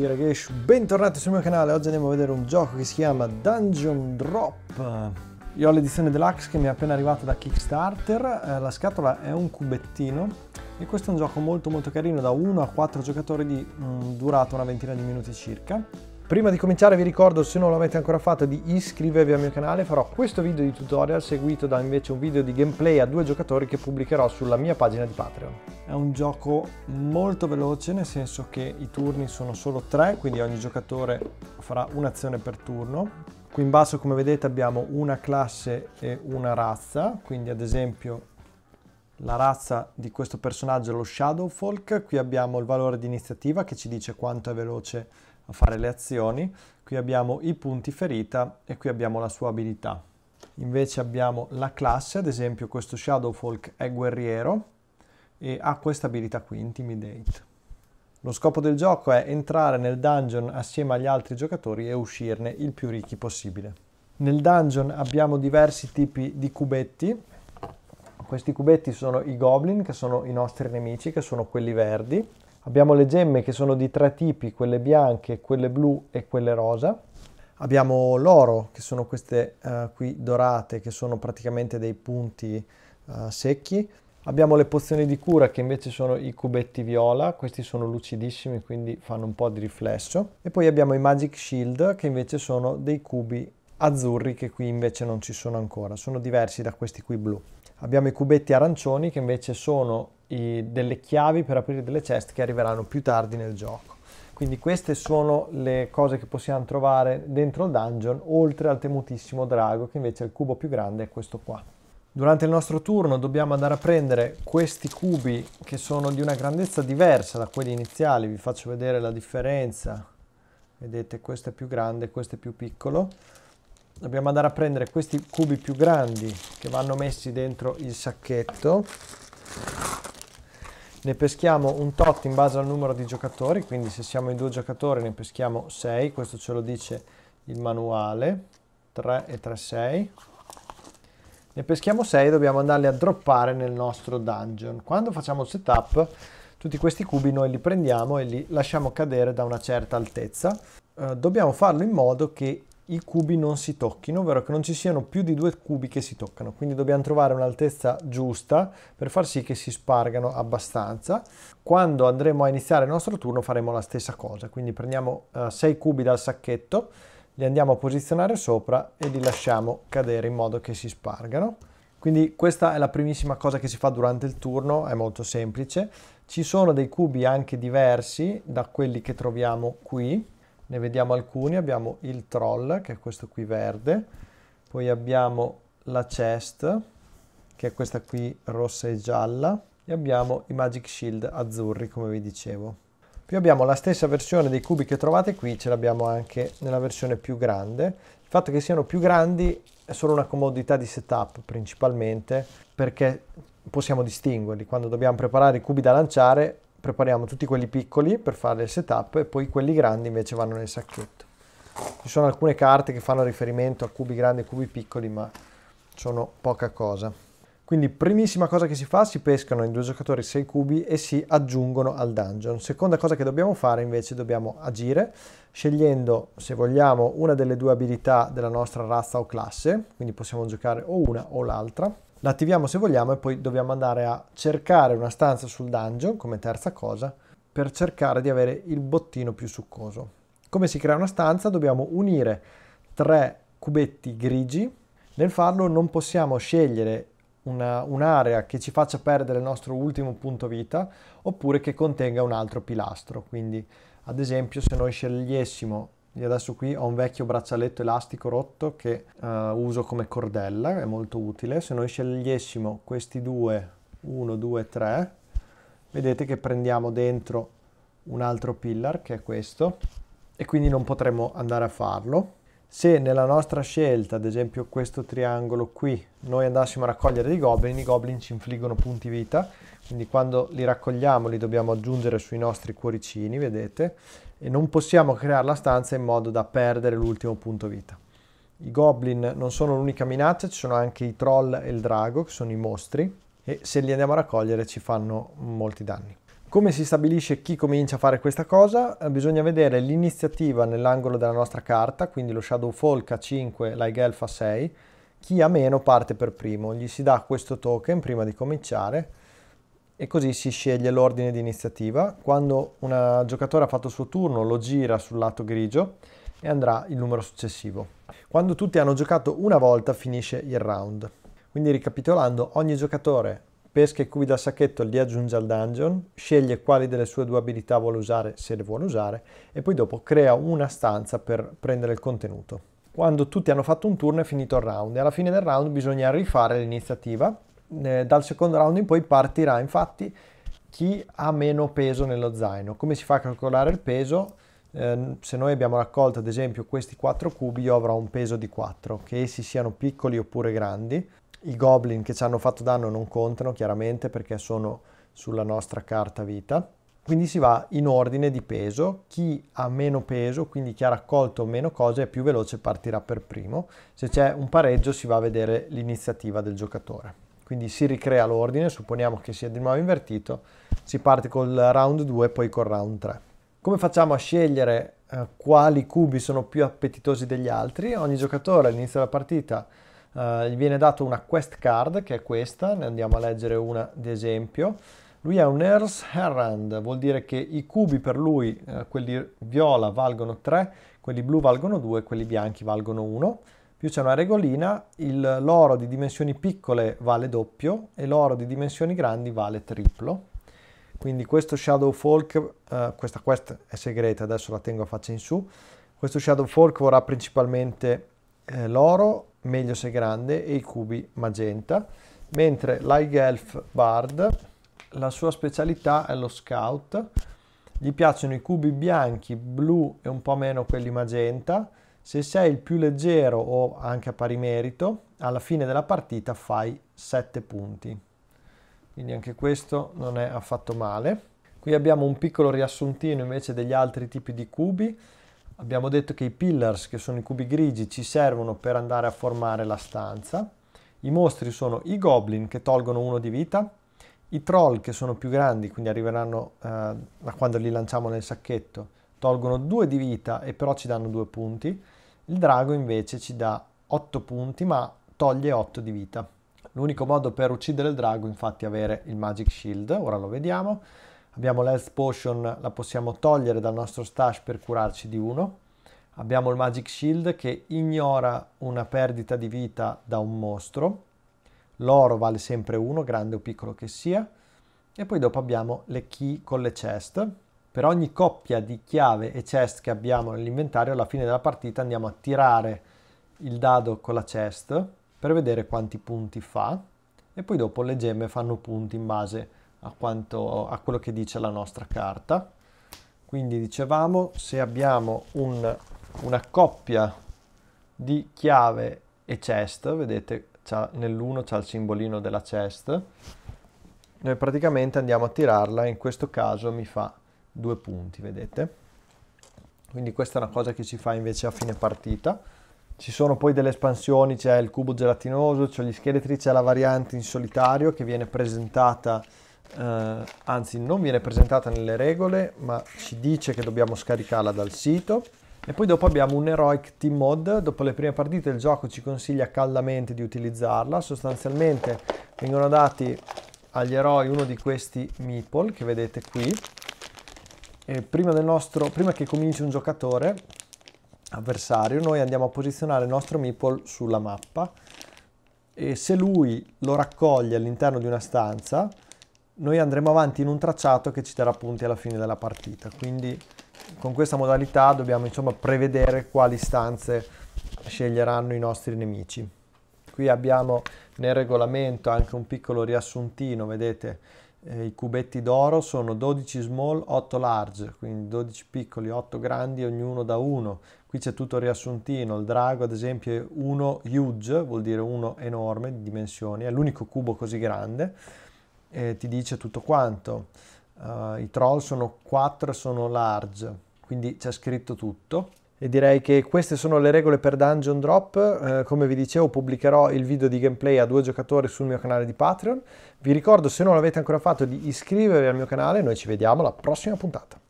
ragazzi, ragazzi, bentornati sul mio canale. Oggi andiamo a vedere un gioco che si chiama Dungeon Drop. Io ho l'edizione deluxe che mi è appena arrivata da Kickstarter. Eh, la scatola è un cubettino e questo è un gioco molto molto carino da 1 a 4 giocatori di mh, mm, durata una ventina di minuti circa. Prima di cominciare vi ricordo se non l'avete ancora fatto di iscrivervi al mio canale, farò questo video di tutorial seguito da invece un video di gameplay a due giocatori che pubblicherò sulla mia pagina di Patreon. È un gioco molto veloce nel senso che i turni sono solo tre, quindi ogni giocatore farà un'azione per turno. Qui in basso come vedete abbiamo una classe e una razza, quindi ad esempio la razza di questo personaggio è lo Shadowfolk, qui abbiamo il valore di iniziativa che ci dice quanto è veloce a fare le azioni. Qui abbiamo i punti ferita e qui abbiamo la sua abilità. Invece abbiamo la classe, ad esempio questo Shadowfolk è guerriero e ha questa abilità qui, Intimidate. Lo scopo del gioco è entrare nel dungeon assieme agli altri giocatori e uscirne il più ricchi possibile. Nel dungeon abbiamo diversi tipi di cubetti. Questi cubetti sono i goblin, che sono i nostri nemici, che sono quelli verdi. Abbiamo le gemme che sono di tre tipi, quelle bianche, quelle blu e quelle rosa. Abbiamo l'oro, che sono queste eh, qui dorate, che sono praticamente dei punti eh, secchi. Abbiamo le pozioni di cura che invece sono i cubetti viola, questi sono lucidissimi quindi fanno un po' di riflesso. E poi abbiamo i Magic Shield che invece sono dei cubi azzurri che qui invece non ci sono ancora, sono diversi da questi qui blu. Abbiamo i cubetti arancioni che invece sono i, delle chiavi per aprire delle chest che arriveranno più tardi nel gioco. Quindi queste sono le cose che possiamo trovare dentro il dungeon, oltre al temutissimo drago, che invece è il cubo più grande, è questo qua. Durante il nostro turno dobbiamo andare a prendere questi cubi che sono di una grandezza diversa da quelli iniziali, vi faccio vedere la differenza. Vedete, questo è più grande, questo è più piccolo. Dobbiamo andare a prendere questi cubi più grandi che vanno messi dentro il sacchetto ne peschiamo un tot in base al numero di giocatori, quindi se siamo in due giocatori ne peschiamo 6, questo ce lo dice il manuale, 3 e 3, 6. Ne peschiamo 6 e dobbiamo andarli a droppare nel nostro dungeon. Quando facciamo il setup, tutti questi cubi noi li prendiamo e li lasciamo cadere da una certa altezza. Eh, dobbiamo farlo in modo che i cubi non si tocchino, ovvero che non ci siano più di due cubi che si toccano, quindi dobbiamo trovare un'altezza giusta per far sì che si spargano abbastanza. Quando andremo a iniziare il nostro turno faremo la stessa cosa, quindi prendiamo 6 uh, eh, cubi dal sacchetto, li andiamo a posizionare sopra e li lasciamo cadere in modo che si spargano. Quindi questa è la primissima cosa che si fa durante il turno, è molto semplice. Ci sono dei cubi anche diversi da quelli che troviamo qui, ne vediamo alcuni, abbiamo il troll che è questo qui verde, poi abbiamo la chest che è questa qui rossa e gialla e abbiamo i magic shield azzurri come vi dicevo. Qui abbiamo la stessa versione dei cubi che trovate qui, ce l'abbiamo anche nella versione più grande. Il fatto che siano più grandi è solo una comodità di setup principalmente perché possiamo distinguerli. Quando dobbiamo preparare i cubi da lanciare prepariamo tutti quelli piccoli per fare il setup e poi quelli grandi invece vanno nel sacchetto. Ci sono alcune carte che fanno riferimento a cubi grandi e cubi piccoli, ma sono poca cosa. Quindi primissima cosa che si fa, si pescano in due giocatori 6 cubi e si aggiungono al dungeon. Seconda cosa che dobbiamo fare invece, dobbiamo agire scegliendo se vogliamo una delle due abilità della nostra razza o classe, quindi possiamo giocare o una o l'altra l'attiviamo se vogliamo e poi dobbiamo andare a cercare una stanza sul dungeon come terza cosa per cercare di avere il bottino più succoso. Come si crea una stanza? Dobbiamo unire tre cubetti grigi. Nel farlo non possiamo scegliere una, un'area che ci faccia perdere il nostro ultimo punto vita oppure che contenga un altro pilastro. Quindi ad esempio se noi scegliessimo io adesso qui ho un vecchio braccialetto elastico rotto che uh, uso come cordella, è molto utile. Se noi scegliessimo questi due, 1, 2, 3, vedete che prendiamo dentro un altro pillar che è questo e quindi non potremo andare a farlo. Se nella nostra scelta, ad esempio questo triangolo qui, noi andassimo a raccogliere dei goblin, i goblin ci infliggono punti vita, quindi quando li raccogliamo li dobbiamo aggiungere sui nostri cuoricini, vedete, e non possiamo creare la stanza in modo da perdere l'ultimo punto vita. I goblin non sono l'unica minaccia, ci sono anche i troll e il drago, che sono i mostri, e se li andiamo a raccogliere ci fanno molti danni. Come si stabilisce chi comincia a fare questa cosa? Eh, bisogna vedere l'iniziativa nell'angolo della nostra carta, quindi lo Shadow Folk a 5, l'Aigelf a 6. Chi ha meno parte per primo, gli si dà questo token prima di cominciare e così si sceglie l'ordine di iniziativa. Quando un giocatore ha fatto il suo turno lo gira sul lato grigio e andrà il numero successivo. Quando tutti hanno giocato una volta finisce il round. Quindi ricapitolando, ogni giocatore pesca i cubi dal sacchetto, li aggiunge al dungeon, sceglie quali delle sue due abilità vuole usare, se le vuole usare, e poi dopo crea una stanza per prendere il contenuto. Quando tutti hanno fatto un turno è finito il round e alla fine del round bisogna rifare l'iniziativa. Eh, dal secondo round in poi partirà infatti chi ha meno peso nello zaino. Come si fa a calcolare il peso? Eh, se noi abbiamo raccolto ad esempio questi 4 cubi io avrò un peso di 4, che essi siano piccoli oppure grandi. I goblin che ci hanno fatto danno non contano chiaramente perché sono sulla nostra carta vita. Quindi si va in ordine di peso, chi ha meno peso, quindi chi ha raccolto meno cose è più veloce partirà per primo. Se c'è un pareggio si va a vedere l'iniziativa del giocatore. Quindi si ricrea l'ordine, supponiamo che sia di nuovo invertito, si parte col round 2 e poi col round 3. Come facciamo a scegliere eh, quali cubi sono più appetitosi degli altri? Ogni giocatore all'inizio della partita Uh, gli viene data una quest card che è questa, ne andiamo a leggere una di esempio. Lui è un Earth Herrand, vuol dire che i cubi per lui, eh, quelli viola valgono 3, quelli blu valgono 2, quelli bianchi valgono 1. Più c'è una regolina, il, l'oro di dimensioni piccole vale doppio e l'oro di dimensioni grandi vale triplo. Quindi questo Shadow Folk, eh, questa quest è segreta, adesso la tengo a faccia in su. Questo Shadow Folk vorrà principalmente eh, l'oro meglio se grande e i cubi magenta, mentre l'Aigelf Bard, la sua specialità è lo scout, gli piacciono i cubi bianchi, blu e un po' meno quelli magenta, se sei il più leggero o anche a pari merito, alla fine della partita fai 7 punti. Quindi anche questo non è affatto male. Qui abbiamo un piccolo riassuntino invece degli altri tipi di cubi. Abbiamo detto che i pillars, che sono i cubi grigi, ci servono per andare a formare la stanza. I mostri sono i goblin, che tolgono uno di vita, i troll, che sono più grandi, quindi arriveranno eh, da quando li lanciamo nel sacchetto, tolgono due di vita e però ci danno due punti. Il drago invece ci dà 8 punti, ma toglie 8 di vita. L'unico modo per uccidere il drago infatti è avere il Magic Shield, ora lo vediamo. Abbiamo l'Health Potion, la possiamo togliere dal nostro stash per curarci di uno. Abbiamo il Magic Shield che ignora una perdita di vita da un mostro. L'oro vale sempre uno, grande o piccolo che sia. E poi dopo abbiamo le key con le chest. Per ogni coppia di chiave e chest che abbiamo nell'inventario, alla fine della partita andiamo a tirare il dado con la chest per vedere quanti punti fa e poi dopo le gemme fanno punti in base a a, quanto, a quello che dice la nostra carta. Quindi dicevamo, se abbiamo un, una coppia di chiave e chest, vedete nell'uno c'è il simbolino della chest, noi praticamente andiamo a tirarla e in questo caso mi fa due punti, vedete? Quindi questa è una cosa che si fa invece a fine partita. Ci sono poi delle espansioni, c'è il cubo gelatinoso, c'è gli scheletri, c'è la variante in solitario che viene presentata eh, anzi non viene presentata nelle regole, ma ci dice che dobbiamo scaricarla dal sito. E poi dopo abbiamo un Heroic Team Mod, dopo le prime partite il gioco ci consiglia caldamente di utilizzarla, sostanzialmente vengono dati agli eroi uno di questi meeple che vedete qui, e prima, nostro, prima che cominci un giocatore avversario noi andiamo a posizionare il nostro meeple sulla mappa e se lui lo raccoglie all'interno di una stanza noi andremo avanti in un tracciato che ci darà punti alla fine della partita, quindi con questa modalità dobbiamo insomma prevedere quali stanze sceglieranno i nostri nemici. Qui abbiamo nel regolamento anche un piccolo riassuntino, vedete eh, i cubetti d'oro sono 12 small, 8 large, quindi 12 piccoli, 8 grandi, ognuno da uno. Qui c'è tutto il riassuntino, il drago ad esempio è uno huge, vuol dire uno enorme di dimensioni, è l'unico cubo così grande e ti dice tutto quanto. Uh, I troll sono 4, sono large, quindi c'è scritto tutto. E direi che queste sono le regole per Dungeon Drop. Uh, come vi dicevo pubblicherò il video di gameplay a due giocatori sul mio canale di Patreon. Vi ricordo se non l'avete ancora fatto di iscrivervi al mio canale, noi ci vediamo alla prossima puntata.